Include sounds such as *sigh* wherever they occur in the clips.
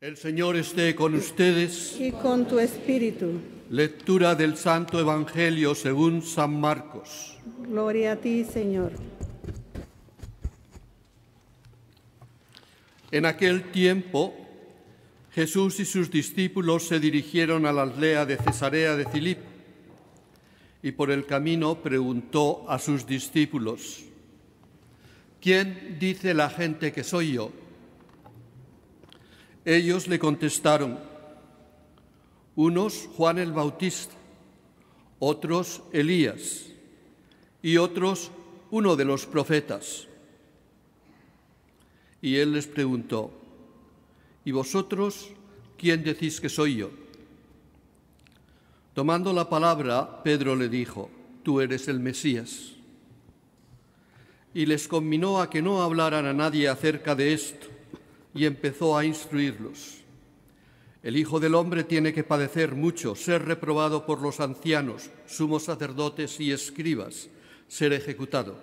El Señor esté con ustedes. Y con tu espíritu. Lectura del Santo Evangelio según San Marcos. Gloria a ti, Señor. En aquel tiempo, Jesús y sus discípulos se dirigieron a la aldea de Cesarea de Filip y por el camino preguntó a sus discípulos, ¿quién dice la gente que soy yo? Ellos le contestaron, unos Juan el Bautista, otros Elías y otros uno de los profetas. Y él les preguntó, ¿y vosotros quién decís que soy yo? Tomando la palabra, Pedro le dijo, tú eres el Mesías. Y les conminó a que no hablaran a nadie acerca de esto y empezó a instruirlos. El Hijo del Hombre tiene que padecer mucho, ser reprobado por los ancianos, sumos sacerdotes y escribas, ser ejecutado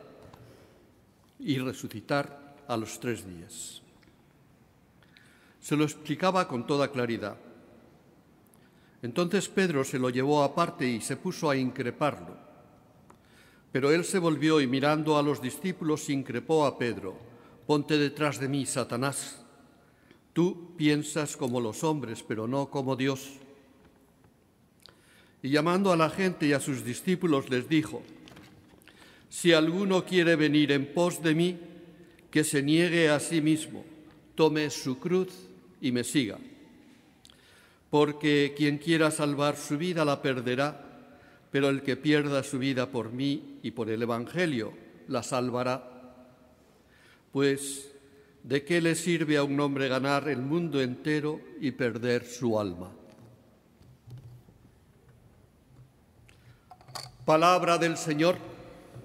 y resucitar a los tres días. Se lo explicaba con toda claridad. Entonces Pedro se lo llevó aparte y se puso a increparlo. Pero él se volvió y mirando a los discípulos increpó a Pedro, Ponte detrás de mí, Satanás Tú piensas como los hombres, pero no como Dios. Y llamando a la gente y a sus discípulos les dijo, Si alguno quiere venir en pos de mí, que se niegue a sí mismo, tome su cruz y me siga. Porque quien quiera salvar su vida la perderá, pero el que pierda su vida por mí y por el Evangelio la salvará. Pues ¿De qué le sirve a un hombre ganar el mundo entero y perder su alma? Palabra del Señor.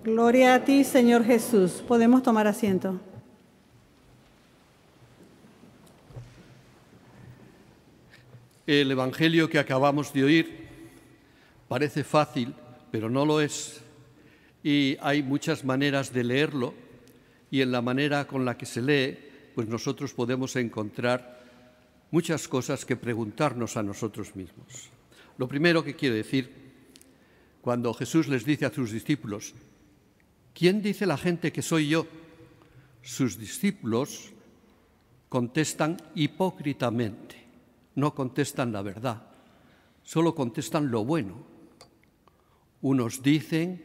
Gloria a ti, Señor Jesús. Podemos tomar asiento. El Evangelio que acabamos de oír parece fácil, pero no lo es. Y hay muchas maneras de leerlo y en la manera con la que se lee pues nosotros podemos encontrar muchas cosas que preguntarnos a nosotros mismos. Lo primero que quiero decir, cuando Jesús les dice a sus discípulos, ¿quién dice la gente que soy yo? Sus discípulos contestan hipócritamente, no contestan la verdad, solo contestan lo bueno. Unos dicen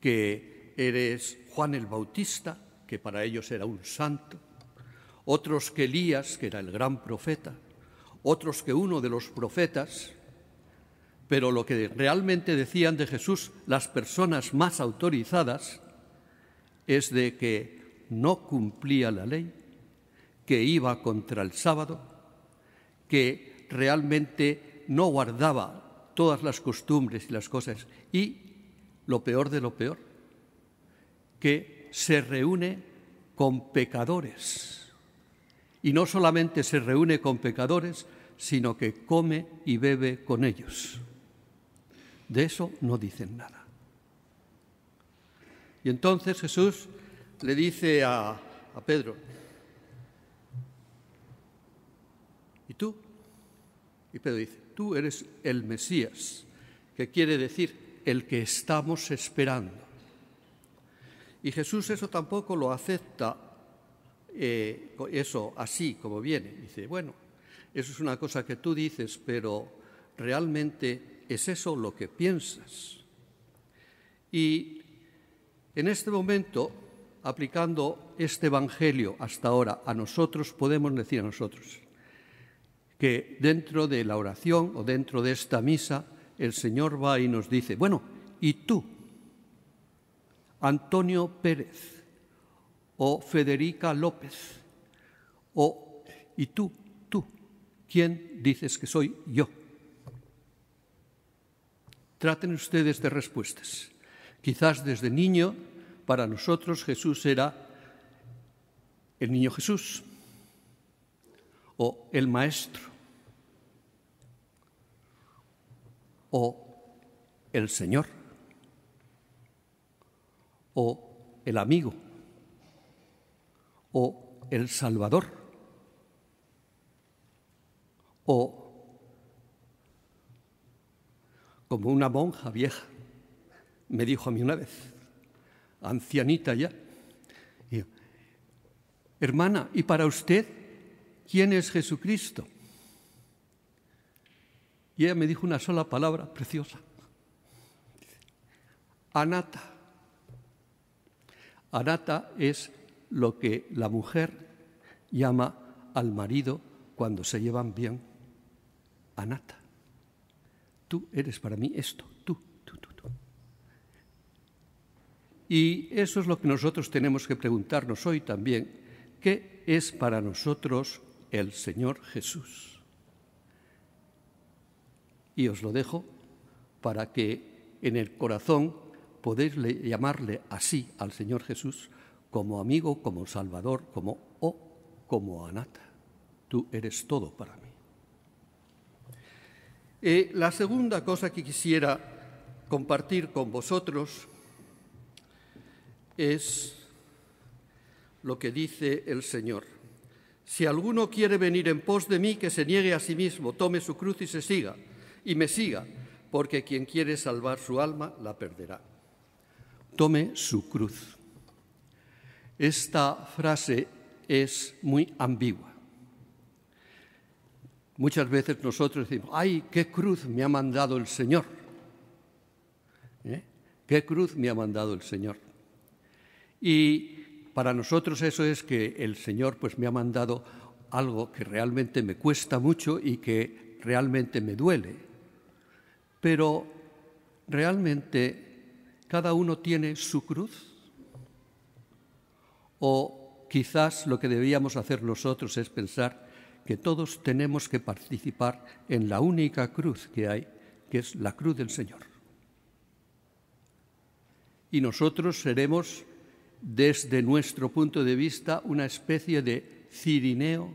que eres Juan el Bautista, que para ellos era un santo, otros que Elías, que era el gran profeta, otros que uno de los profetas, pero lo que realmente decían de Jesús las personas más autorizadas es de que no cumplía la ley, que iba contra el sábado, que realmente no guardaba todas las costumbres y las cosas y, lo peor de lo peor, que se reúne con pecadores y no solamente se reúne con pecadores, sino que come y bebe con ellos. De eso no dicen nada. Y entonces Jesús le dice a, Pedro, ¿y tú? Y Pedro dice, tú eres el Mesías, que quiere decir el que estamos esperando. Y Jesús eso tampoco lo acepta eh, eso así como viene. Dice, bueno, eso es una cosa que tú dices, pero realmente es eso lo que piensas. Y en este momento, aplicando este Evangelio hasta ahora a nosotros, podemos decir a nosotros que dentro de la oración o dentro de esta misa, el Señor va y nos dice, bueno, ¿y tú? Antonio Pérez, o Federica López, o y tú, tú, ¿quién dices que soy yo? Traten ustedes de respuestas. Quizás desde niño, para nosotros Jesús era el niño Jesús o el maestro o el Señor o el amigo o el Salvador o como una monja vieja me dijo a mí una vez, ancianita ya, hermana, ¿y para usted quién es Jesucristo? Y ella me dijo una sola palabra preciosa, anata. Anata es lo que la mujer llama al marido cuando se llevan bien, anata. Tú eres para mí esto, tú, tú, tú, tú. Y eso es lo que nosotros tenemos que preguntarnos hoy también, ¿qué es para nosotros el Señor Jesús? Y os lo dejo para que en el corazón podéis llamarle así al Señor Jesús como amigo, como salvador, como o oh, como anata. Tú eres todo para mí. Eh, la segunda cosa que quisiera compartir con vosotros es lo que dice el Señor. Si alguno quiere venir en pos de mí, que se niegue a sí mismo, tome su cruz y se siga, y me siga, porque quien quiere salvar su alma la perderá. Tome su cruz. Esta frase es muy ambigua. Muchas veces nosotros decimos, ay, qué cruz me ha mandado el Señor. ¿Eh? ¿Qué cruz me ha mandado el Señor? Y para nosotros eso es que el Señor pues me ha mandado algo que realmente me cuesta mucho y que realmente me duele. Pero realmente cada uno tiene su cruz o quizás lo que debíamos hacer nosotros es pensar que todos tenemos que participar en la única cruz que hay, que es la cruz del Señor. Y nosotros seremos, desde nuestro punto de vista, una especie de cirineo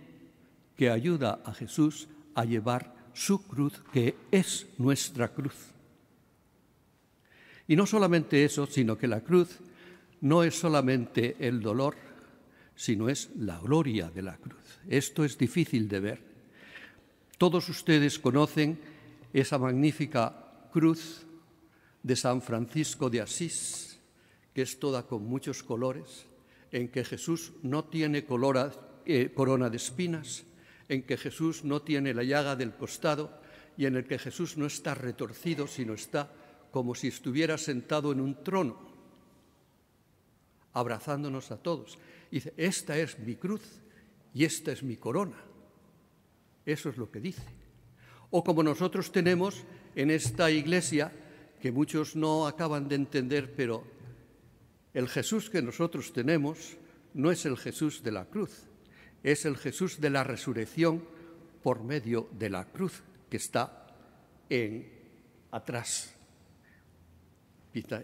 que ayuda a Jesús a llevar su cruz, que es nuestra cruz. Y no solamente eso, sino que la cruz no es solamente el dolor, sino es la gloria de la cruz. Esto es difícil de ver. Todos ustedes conocen esa magnífica cruz de San Francisco de Asís, que es toda con muchos colores, en que Jesús no tiene eh, corona de espinas, en que Jesús no tiene la llaga del costado y en el que Jesús no está retorcido, sino está como si estuviera sentado en un trono abrazándonos a todos. dice, esta es mi cruz y esta es mi corona. Eso es lo que dice. O como nosotros tenemos en esta iglesia, que muchos no acaban de entender, pero el Jesús que nosotros tenemos no es el Jesús de la cruz, es el Jesús de la resurrección por medio de la cruz que está en atrás.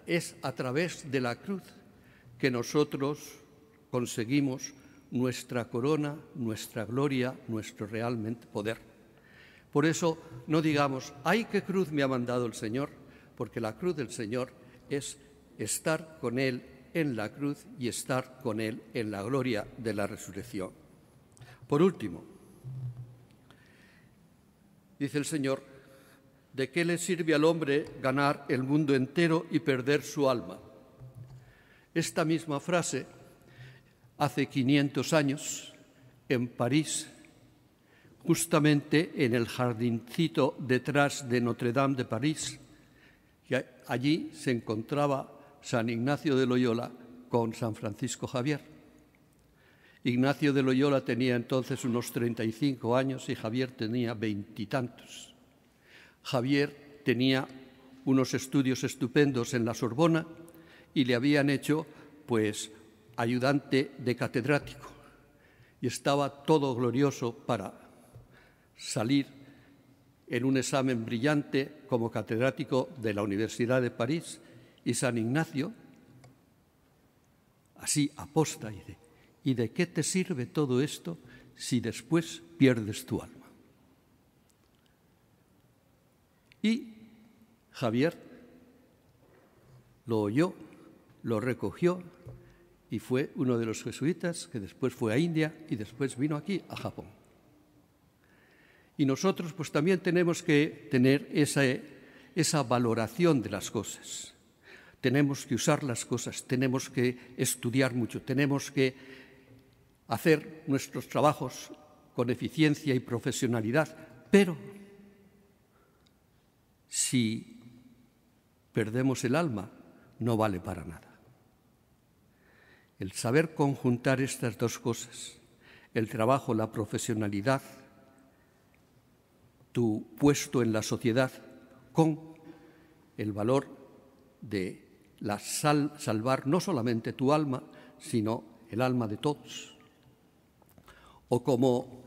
Es a través de la cruz que nosotros conseguimos nuestra corona, nuestra gloria, nuestro realmente poder. Por eso no digamos, ay, qué cruz me ha mandado el Señor, porque la cruz del Señor es estar con Él en la cruz y estar con Él en la gloria de la resurrección. Por último, dice el Señor, ¿de qué le sirve al hombre ganar el mundo entero y perder su alma? Esta misma frase, hace 500 años, en París, justamente en el jardincito detrás de Notre Dame de París, allí se encontraba San Ignacio de Loyola con San Francisco Javier. Ignacio de Loyola tenía entonces unos 35 años y Javier tenía veintitantos. Javier tenía unos estudios estupendos en la Sorbona y le habían hecho pues ayudante de catedrático y estaba todo glorioso para salir en un examen brillante como catedrático de la Universidad de París y San Ignacio, así aposta y de, ¿y de qué te sirve todo esto si después pierdes tu alma? Y Javier lo oyó lo recogió y fue uno de los jesuitas que después fue a India y después vino aquí, a Japón. Y nosotros pues también tenemos que tener esa, esa valoración de las cosas. Tenemos que usar las cosas, tenemos que estudiar mucho, tenemos que hacer nuestros trabajos con eficiencia y profesionalidad, pero si perdemos el alma, no vale para nada el saber conjuntar estas dos cosas, el trabajo, la profesionalidad, tu puesto en la sociedad con el valor de la salvar no solamente tu alma, sino el alma de todos. O como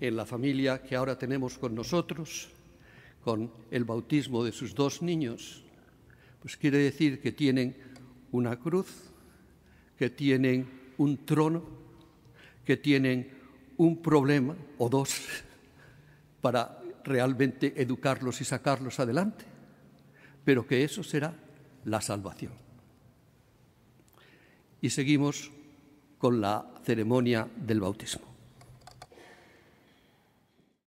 en la familia que ahora tenemos con nosotros, con el bautismo de sus dos niños, pues quiere decir que tienen una cruz que tienen un trono, que tienen un problema o dos *laughs* para realmente educarlos y sacarlos adelante, pero que eso será la salvación. Y seguimos con la ceremonia del bautismo.